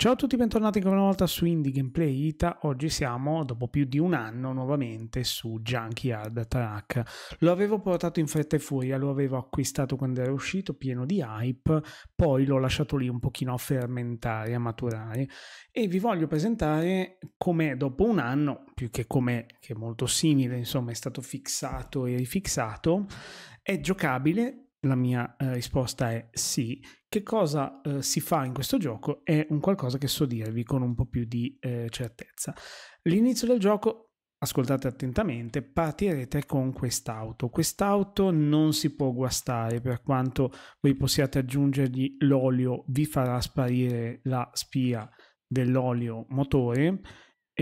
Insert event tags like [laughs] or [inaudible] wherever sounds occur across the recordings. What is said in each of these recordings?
Ciao a tutti, bentornati ancora una volta su Indie Gameplay Ita. Oggi siamo, dopo più di un anno, nuovamente su Junkyard Attack. Lo avevo portato in fretta e furia, lo avevo acquistato quando era uscito, pieno di hype, poi l'ho lasciato lì un pochino a fermentare, a maturare e vi voglio presentare come dopo un anno, più che come che è molto simile, insomma, è stato fissato e rifissato, è giocabile la mia eh, risposta è sì. Che cosa eh, si fa in questo gioco è un qualcosa che so dirvi con un po' più di eh, certezza. L'inizio del gioco, ascoltate attentamente, partirete con quest'auto. Quest'auto non si può guastare per quanto voi possiate aggiungergli l'olio, vi farà sparire la spia dell'olio motore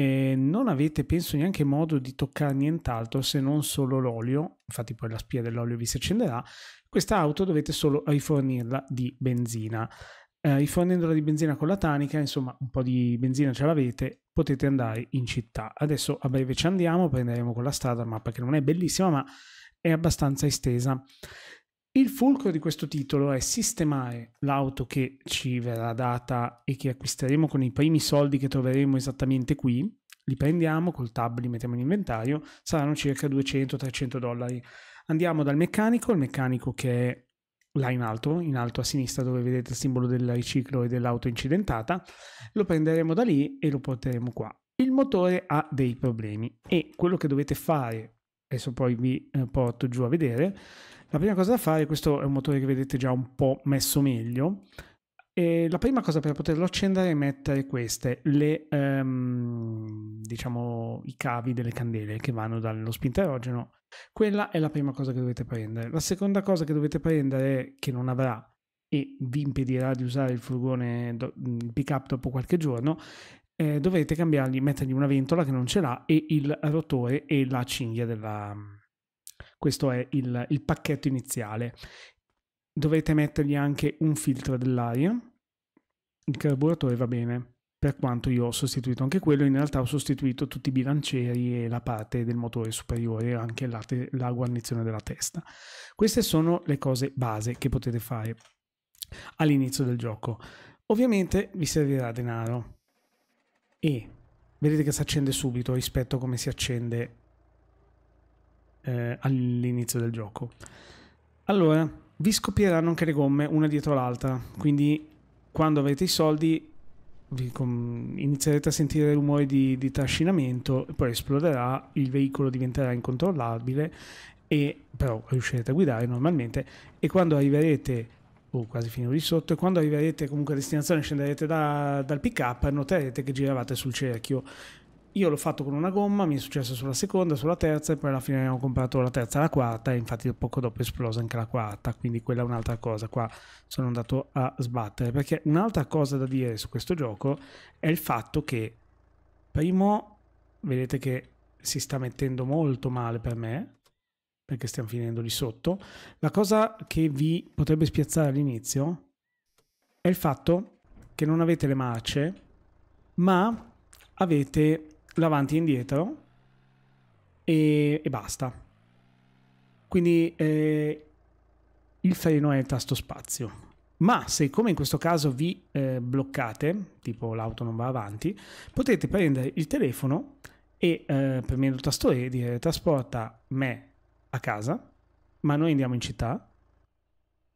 e non avete penso neanche modo di toccare nient'altro se non solo l'olio, infatti poi la spia dell'olio vi si accenderà, questa auto dovete solo rifornirla di benzina. Eh, rifornendola di benzina con la tanica, insomma un po' di benzina ce l'avete, potete andare in città. Adesso a breve ci andiamo, prenderemo con la strada mappa che non è bellissima ma è abbastanza estesa. Il fulcro di questo titolo è sistemare l'auto che ci verrà data e che acquisteremo con i primi soldi che troveremo esattamente qui. Li prendiamo col tab, li mettiamo in inventario, saranno circa 200-300 dollari. Andiamo dal meccanico, il meccanico che è là in alto, in alto a sinistra dove vedete il simbolo del riciclo e dell'auto incidentata, lo prenderemo da lì e lo porteremo qua. Il motore ha dei problemi e quello che dovete fare, adesso poi vi eh, porto giù a vedere, la prima cosa da fare, questo è un motore che vedete già un po' messo meglio, e la prima cosa per poterlo accendere è mettere queste, le, um, diciamo, i cavi delle candele che vanno dallo spinterogeno. Quella è la prima cosa che dovete prendere. La seconda cosa che dovete prendere, che non avrà e vi impedirà di usare il furgone, mm, il pick-up dopo qualche giorno, eh, dovete cambiargli, mettergli una ventola che non ce l'ha e il rotore e la cinghia della, questo è il, il pacchetto iniziale. Dovete mettergli anche un filtro dell'aria. Il carburatore va bene, per quanto io ho sostituito anche quello, in realtà ho sostituito tutti i bilancieri e la parte del motore superiore, anche la, te- la, guarnizione della testa. Queste sono le cose base che potete fare all'inizio del gioco. Ovviamente vi servirà denaro e vedete che si accende subito rispetto a come si accende eh, all'inizio del gioco. Allora, vi scoppieranno anche le gomme una dietro l'altra, quindi quando avrete i soldi inizierete a sentire rumori di, di trascinamento, poi esploderà, il veicolo diventerà incontrollabile, e, però riuscirete a guidare normalmente e quando arriverete o oh, quasi fino lì sotto e quando arriverete comunque a destinazione scenderete da, dal pick up noterete che giravate sul cerchio io l'ho fatto con una gomma, mi è successo sulla seconda, sulla terza e poi alla fine abbiamo comprato la terza e la quarta e infatti poco dopo è esplosa anche la quarta, quindi quella è un'altra cosa, qua sono andato a sbattere, perché un'altra cosa da dire su questo gioco è il fatto che, primo, vedete che si sta mettendo molto male per me, perché stiamo finendo lì sotto, la cosa che vi potrebbe spiazzare all'inizio è il fatto che non avete le marce, ma avete l'avanti e indietro e, e basta. Quindi eh, il freno è il tasto spazio. Ma se come in questo caso vi eh, bloccate, tipo l'auto non va avanti, potete prendere il telefono e eh, premendo il tasto E dire trasporta me a casa, ma noi andiamo in città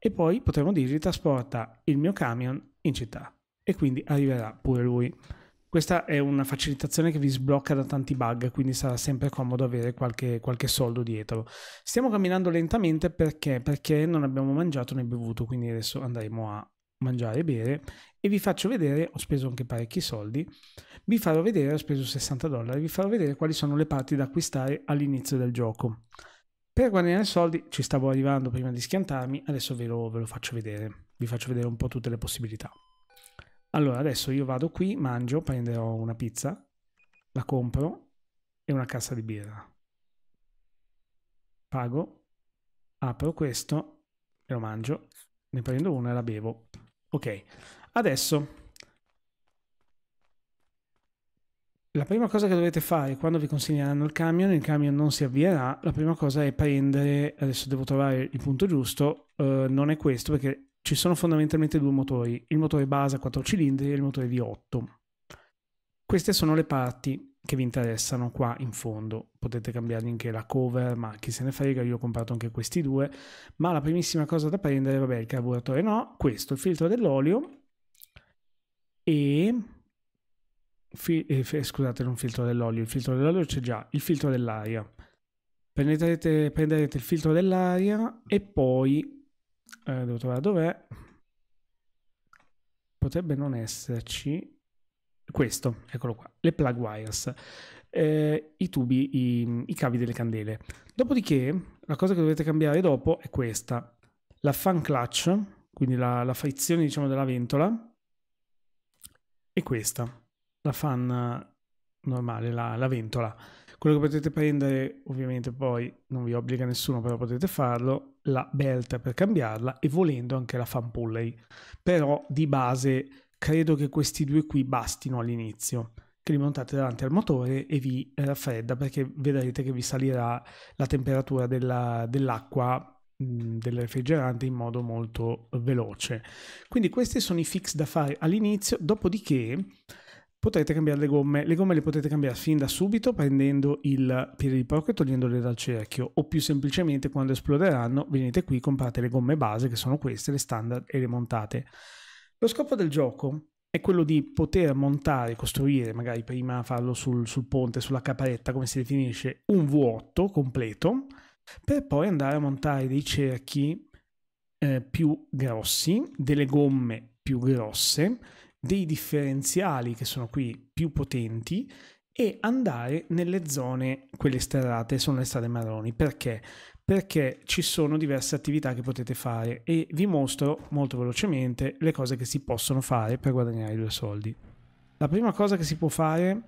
e poi potremo dirgli trasporta il mio camion in città e quindi arriverà pure lui. Questa è una facilitazione che vi sblocca da tanti bug, quindi sarà sempre comodo avere qualche, qualche soldo dietro. Stiamo camminando lentamente perché? perché non abbiamo mangiato né bevuto, quindi adesso andremo a mangiare e bere e vi faccio vedere, ho speso anche parecchi soldi, vi farò vedere, ho speso 60 dollari, vi farò vedere quali sono le parti da acquistare all'inizio del gioco. Per guadagnare soldi ci stavo arrivando prima di schiantarmi, adesso ve lo, ve lo faccio vedere, vi faccio vedere un po' tutte le possibilità. Allora, adesso io vado qui, mangio, prenderò una pizza, la compro e una cassa di birra. Pago, apro questo e lo mangio, ne prendo una e la bevo. Ok, adesso la prima cosa che dovete fare quando vi consegneranno il camion, il camion non si avvierà, la prima cosa è prendere, adesso devo trovare il punto giusto, uh, non è questo perché ci sono fondamentalmente due motori, il motore base a 4 cilindri e il motore V8. Queste sono le parti che vi interessano qua in fondo. Potete cambiare anche la cover, ma chi se ne frega, io ho comprato anche questi due. Ma la primissima cosa da prendere, vabbè, il carburatore no, questo, il filtro dell'olio e... Fi... Eh, scusate, non filtro dell'olio, il filtro dell'olio c'è già, il filtro dell'aria. Prenderete, prenderete il filtro dell'aria e poi eh, devo trovare dov'è potrebbe non esserci questo, eccolo qua, le plug wires, eh, i tubi, i, i, cavi delle candele. Dopodiché, la cosa che dovete cambiare dopo è questa, la fan clutch, quindi la, la frizione diciamo della ventola, e questa, la fan eh, normale, la, la ventola. Quello che potete prendere, ovviamente poi non vi obbliga nessuno, però potete farlo, la belt per cambiarla e volendo anche la fan pulley. Però di base credo che questi due qui bastino all'inizio che li montate davanti al motore e vi raffredda perché vedrete che vi salirà la temperatura della, dell'acqua del refrigerante in modo molto veloce. Quindi questi sono i fix da fare all'inizio, dopodiché potete cambiare le gomme. Le gomme le potete cambiare fin da subito prendendo il piede di porco e togliendole dal cerchio o più semplicemente quando esploderanno venite qui comprate le gomme base che sono queste, le standard e le montate. Lo scopo del gioco è quello di poter montare, costruire, magari prima farlo sul, sul ponte, sulla caparetta, come si definisce, un vuoto completo per poi andare a montare dei cerchi eh, più grossi, delle gomme più grosse dei differenziali che sono qui più potenti e andare nelle zone, quelle sterrate, sono le strade marroni. Perché? Perché ci sono diverse attività che potete fare e vi mostro molto velocemente le cose che si possono fare per guadagnare due soldi. La prima cosa che si può fare,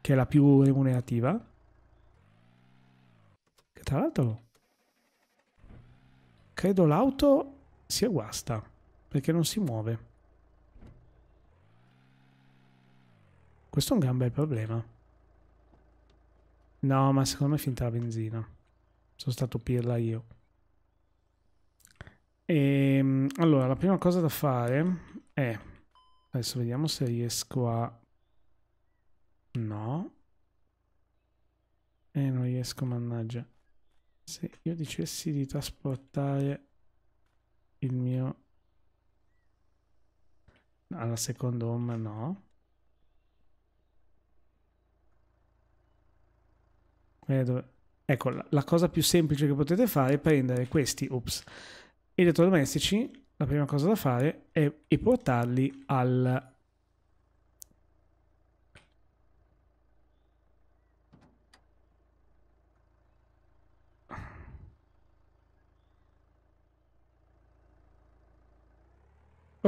che è la più remunerativa, che tra l'altro credo l'auto sia guasta perché non si muove. Questo è un gran bel problema. No, ma secondo me è finta la benzina. Sono stato pirla io. E, ehm, allora, la prima cosa da fare è... Adesso vediamo se riesco a... No. E eh, non riesco, mannaggia. Se io dicessi di trasportare il mio... Alla seconda home no. Ecco, la cosa più semplice che potete fare è prendere questi ups, elettrodomestici, la prima cosa da fare è e portarli al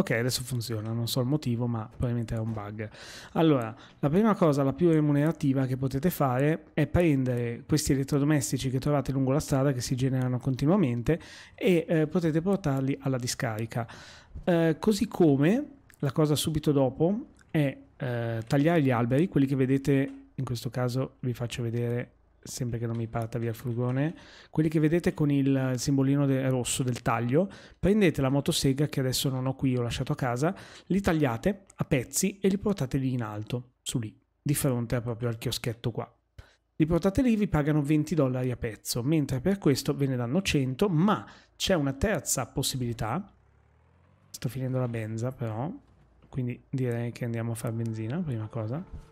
Ok, adesso funziona, non so il motivo, ma probabilmente è un bug. Allora, la prima cosa, la più remunerativa che potete fare è prendere questi elettrodomestici che trovate lungo la strada, che si generano continuamente, e eh, potete portarli alla discarica. Eh, così come, la cosa subito dopo, è eh, tagliare gli alberi, quelli che vedete, in questo caso vi faccio vedere sempre che non mi parta via il furgone, quelli che vedete con il simbolino de rosso del taglio, prendete la motosega che adesso non ho qui, ho lasciato a casa, li tagliate a pezzi e li portate lì in alto, su lì, di fronte proprio al chioschetto qua. Li portate lì, vi pagano 20 dollari a pezzo, mentre per questo ve ne danno 100, ma c'è una terza possibilità, sto finendo la benza però, quindi direi che andiamo a fare benzina, prima cosa.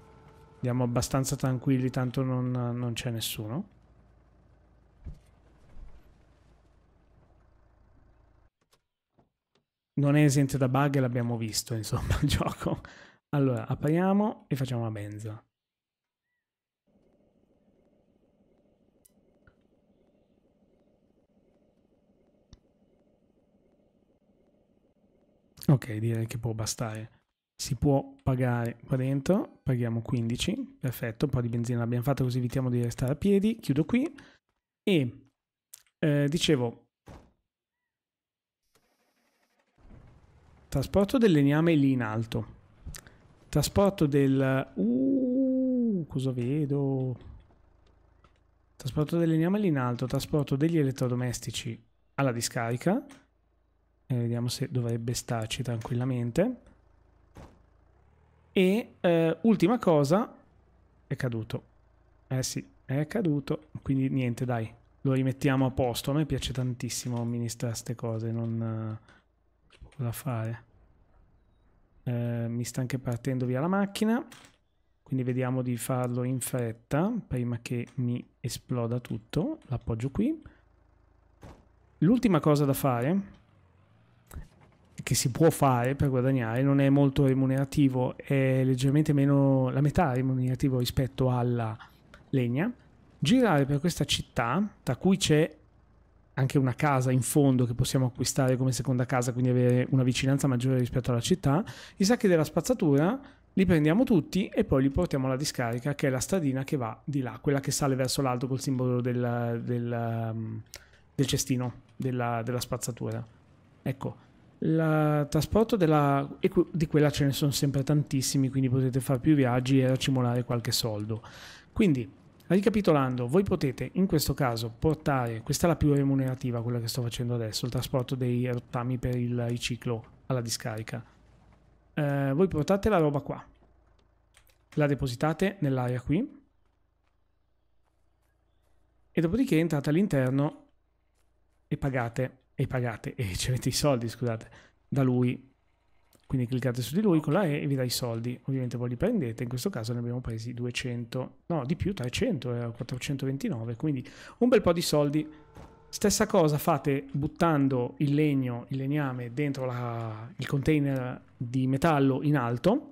Andiamo abbastanza tranquilli, tanto non, non c'è nessuno. Non è esente da bug, e l'abbiamo visto, insomma, il [laughs] gioco. Allora, apriamo e facciamo la benza. Ok, direi che può bastare si può pagare qua dentro, paghiamo 15, perfetto, un po' di benzina l'abbiamo fatta così evitiamo di restare a piedi, chiudo qui e eh, dicevo trasporto del legname lì in alto, trasporto del... Uh, cosa vedo? Trasporto del legname lì in alto, trasporto degli elettrodomestici alla discarica, eh, vediamo se dovrebbe starci tranquillamente e eh, ultima cosa, è caduto. Eh sì, è caduto. Quindi niente, dai, lo rimettiamo a posto. A me piace tantissimo amministrare queste cose, non c'è eh, poco da fare. Eh, mi sta anche partendo via la macchina, quindi vediamo di farlo in fretta prima che mi esploda tutto. L'appoggio qui. L'ultima cosa da fare che si può fare per guadagnare non è molto remunerativo, è leggermente meno la metà remunerativo rispetto alla legna. Girare per questa città, tra cui c'è anche una casa in fondo che possiamo acquistare come seconda casa, quindi avere una vicinanza maggiore rispetto alla città, i sacchi della spazzatura li prendiamo tutti e poi li portiamo alla discarica, che è la stradina che va di là, quella che sale verso l'alto col simbolo del, del, del cestino della, della spazzatura. Ecco, il trasporto della, di quella ce ne sono sempre tantissimi, quindi potete fare più viaggi e accumulare qualche soldo. Quindi, ricapitolando, voi potete in questo caso portare, questa è la più remunerativa, quella che sto facendo adesso, il trasporto dei rottami per il riciclo alla discarica. Eh, voi portate la roba qua, la depositate nell'area qui e dopodiché entrate all'interno e pagate e pagate e ci avete i soldi, scusate, da lui. Quindi cliccate su di lui con la E e vi dà i soldi. Ovviamente voi li prendete, in questo caso ne abbiamo presi 200, no di più, 300, 429, quindi un bel po' di soldi. Stessa cosa fate buttando il legno, il legname dentro la, il container di metallo in alto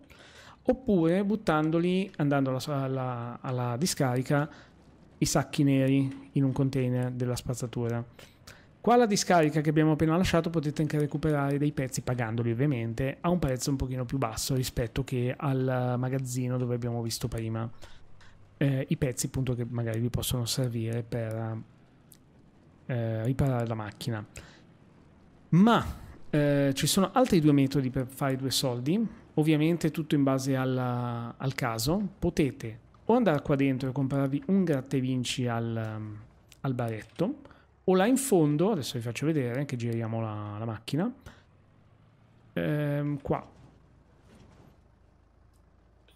oppure buttandoli andando alla, alla, alla discarica i sacchi neri in un container della spazzatura. Qua alla discarica che abbiamo appena lasciato potete anche recuperare dei pezzi pagandoli ovviamente a un prezzo un pochino più basso rispetto che al magazzino dove abbiamo visto prima eh, i pezzi appunto che magari vi possono servire per eh, riparare la macchina. Ma eh, ci sono altri due metodi per fare due soldi, ovviamente tutto in base alla, al caso. Potete o andare qua dentro e comprarvi un gratte vinci al, al baretto o là in fondo, adesso vi faccio vedere che giriamo la, la macchina, ehm, qua,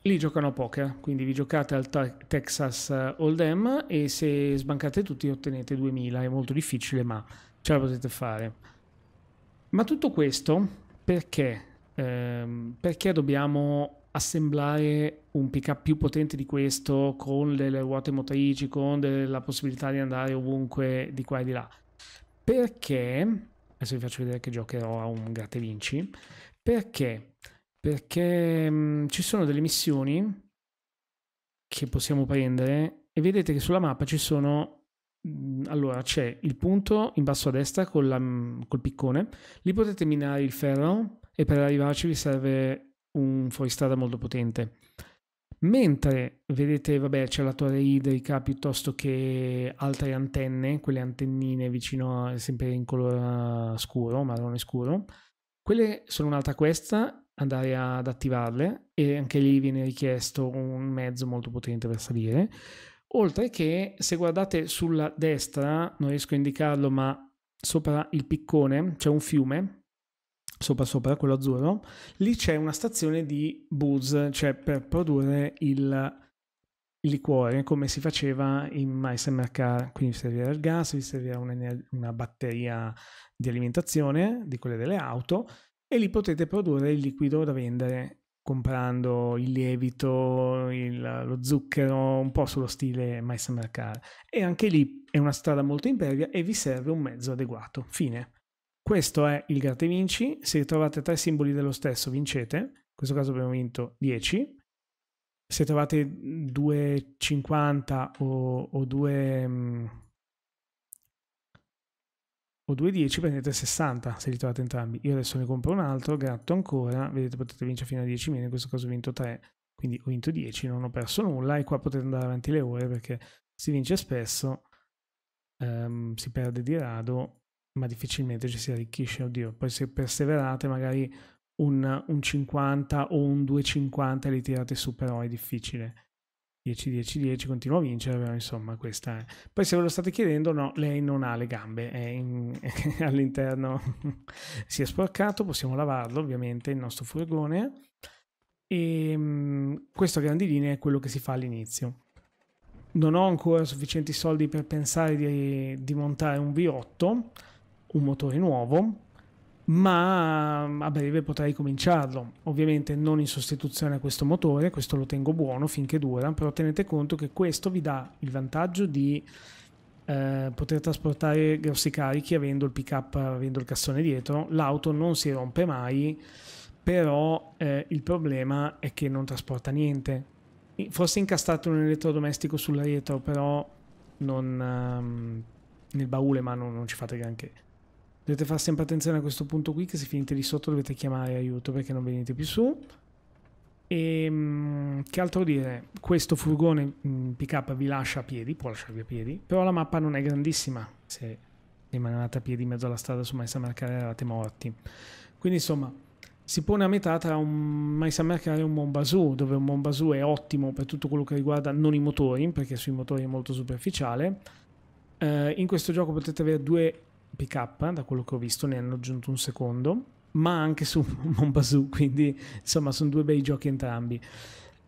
lì giocano a poker, quindi vi giocate al Texas Hold'em eh, e se sbancate tutti ottenete 2000, è molto difficile ma ce la potete fare. Ma tutto questo perché? Ehm, perché dobbiamo assemblare un pick up più potente di questo con delle ruote motrici, con de- la possibilità di andare ovunque di qua e di là. Perché, adesso vi faccio vedere che giocherò a un gratte vinci, perché? Perché mh, mm, ci sono delle missioni che possiamo prendere e vedete che sulla mappa ci sono mh, mm, allora c'è il punto in basso a destra la, mh, mm, col piccone lì potete minare il ferro e per arrivarci vi serve un fuoristrada molto potente. Mentre vedete, vabbè, c'è la torre idrica piuttosto che altre antenne, quelle antennine vicino a, sempre in colore eh, scuro, marrone scuro. Quelle sono un'altra questa, andare ad attivarle e anche lì viene richiesto un mezzo molto potente per salire. Oltre che se guardate sulla destra, non riesco a indicarlo, ma sopra il piccone c'è un fiume sopra sopra quello azzurro, lì c'è una stazione di booze, cioè per produrre il liquore come si faceva in Maisemercar, quindi vi serviva il gas, vi serviva una, una, batteria di alimentazione, di quelle delle auto, e lì potete produrre il liquido da vendere comprando il lievito, il, lo zucchero, un po' sullo stile Maisemercar. E anche lì è una strada molto impervia e vi serve un mezzo adeguato. Fine. Questo è il gratta vinci, se trovate tre simboli dello stesso vincete, in questo caso abbiamo vinto 10, se trovate 2,50 o, o 2... Mm, o 2,10 prendete 60 se li trovate entrambi. Io adesso ne compro un altro, gratto ancora, vedete potete vincere fino a 10 meno, in questo caso ho vinto 3, quindi ho vinto 10, non ho perso nulla e qua potete andare avanti le ore perché si vince spesso, um, si perde di rado ma difficilmente ci si arricchisce, oddio. Poi se perseverate magari un, un 50 o un 2,50 li tirate su, però è difficile. 10, 10, 10, continua a vincere, però insomma questa è... Poi se ve lo state chiedendo, no, lei non ha le gambe, è, in... è [laughs] all'interno, [laughs] si è sporcato, possiamo lavarlo ovviamente il nostro furgone e ehm, questo a grandi linee è quello che si fa all'inizio. Non ho ancora sufficienti soldi per pensare di, di montare un V8, un motore nuovo, ma a breve potrei cominciarlo. Ovviamente non in sostituzione a questo motore, questo lo tengo buono finché dura, però tenete conto che questo vi dà il vantaggio di eh, poter trasportare grossi carichi avendo il pick up, avendo il cassone dietro. L'auto non si rompe mai, però eh, il problema è che non trasporta niente. Forse incastrate un elettrodomestico sulla retro, però non, ehm, nel baule, ma non, non ci fate granché. Dovete fare sempre attenzione a questo punto qui che se finite lì sotto dovete chiamare aiuto perché non venite più su. E ehm, che altro dire? Questo furgone mm, pick up vi lascia a piedi, può lasciarvi a piedi, però la mappa non è grandissima. Se rimanevate a piedi in mezzo alla strada su Maisa Mercare eravate morti. Quindi insomma si pone a metà tra un Maisa Mercare e un Monbasu, dove un Monbasu è ottimo per tutto quello che riguarda non i motori, perché sui motori è molto superficiale. Eh, in questo gioco potete avere due pick up, eh, da quello che ho visto ne hanno aggiunto un secondo, ma anche su [laughs] Monbazoo, quindi insomma sono due bei giochi entrambi.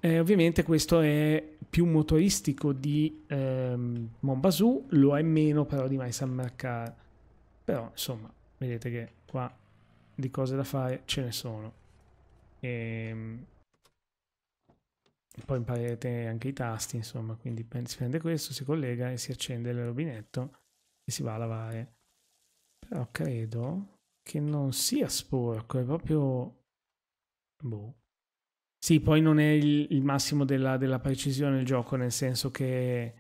Eh, ovviamente questo è più motoristico di ehm, Monbazoo, lo è meno però di My Summer Car, però insomma vedete che qua di cose da fare ce ne sono. E, ehm, poi imparerete anche i tasti, insomma, quindi si prende questo, si collega e si accende il rubinetto e si va a lavare. Però credo che non sia sporco, è proprio... Boh. Sì, poi non è il, il massimo della, della precisione il gioco, nel senso che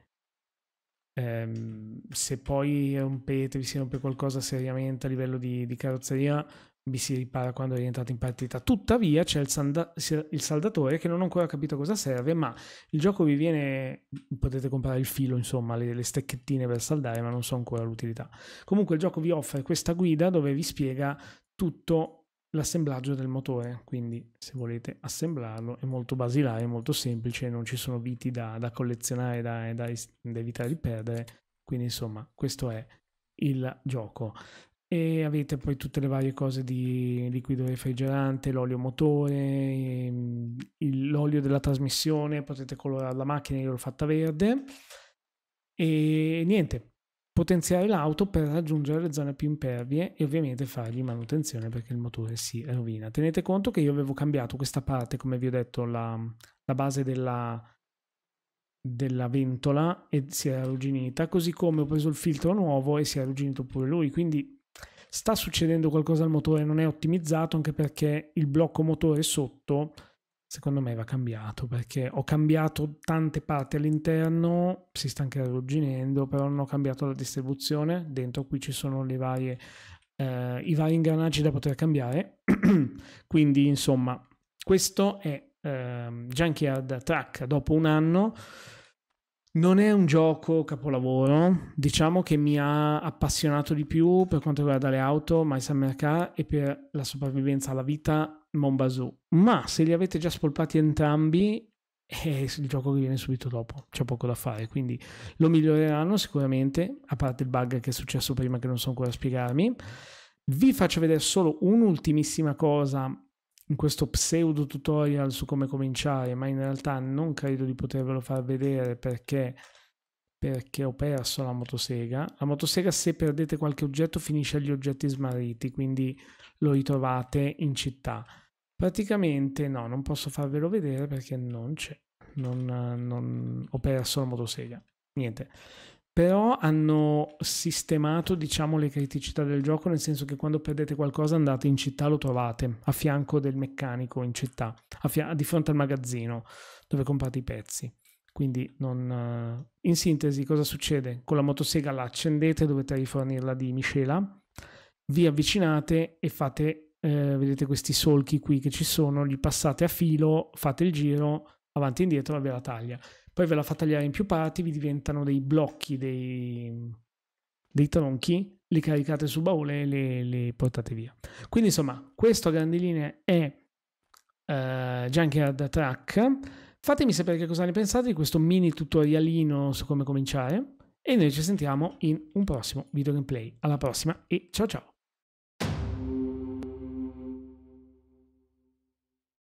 ehm, se poi rompete, vi si rompe qualcosa seriamente a livello di, di carrozzeria, vi si ripara quando è rientrato in partita. Tuttavia c'è il, salda- il, saldatore che non ho ancora capito cosa serve, ma il gioco vi viene, potete comprare il filo, insomma, le, le stecchettine per saldare, ma non so ancora l'utilità. Comunque il gioco vi offre questa guida dove vi spiega tutto l'assemblaggio del motore, quindi se volete assemblarlo è molto basilare, molto semplice, non ci sono viti da, da collezionare, da, da, da evitare di perdere, quindi insomma questo è il gioco e avete poi tutte le varie cose di liquido refrigerante, l'olio motore, ehm, l'olio della trasmissione, potete colorare la macchina, io l'ho fatta verde e niente, potenziare l'auto per raggiungere le zone più impervie e ovviamente fargli manutenzione perché il motore si rovina. Tenete conto che io avevo cambiato questa parte, come vi ho detto, la, la base della, della ventola e si è arrugginita, così come ho preso il filtro nuovo e si è arrugginito pure lui, quindi sta succedendo qualcosa al motore, non è ottimizzato anche perché il blocco motore sotto secondo me va cambiato perché ho cambiato tante parti all'interno, si sta anche arrugginendo, però non ho cambiato la distribuzione, dentro qui ci sono le varie, eh, i vari ingranaggi da poter cambiare, [clears throat] quindi insomma questo è eh, Junkyard Track dopo un anno non è un gioco capolavoro, diciamo che mi ha appassionato di più per quanto riguarda le auto, My Summer Car e per la sopravvivenza alla vita, Monbazoo. Ma se li avete già spolpati entrambi, è il gioco che viene subito dopo, c'è poco da fare, quindi lo miglioreranno sicuramente, a parte il bug che è successo prima che non so ancora spiegarmi. Vi faccio vedere solo un'ultimissima cosa in questo pseudo tutorial su come cominciare, ma in realtà non credo di potervelo far vedere perché, perché ho perso la motosega. La motosega se perdete qualche oggetto finisce agli oggetti smarriti, quindi lo ritrovate in città. Praticamente no, non posso farvelo vedere perché non c'è, non, non, ho perso la motosega. Niente però hanno sistemato diciamo le criticità del gioco nel senso che quando perdete qualcosa andate in città lo trovate a fianco del meccanico in città a, fia- di fronte al magazzino dove comprate i pezzi quindi non... Eh, in sintesi cosa succede? con la motosega la accendete dovete rifornirla di miscela vi avvicinate e fate eh, vedete questi solchi qui che ci sono li passate a filo fate il giro avanti e indietro e la taglia poi ve la fa tagliare in più parti, vi diventano dei blocchi, dei, dei tronchi, li caricate sul baule e li, li, portate via. Quindi insomma, questo a grandi linee è uh, Junkyard Track. Fatemi sapere che cosa ne pensate di questo mini tutorialino su come cominciare e noi ci sentiamo in un prossimo video gameplay. Alla prossima e ciao ciao!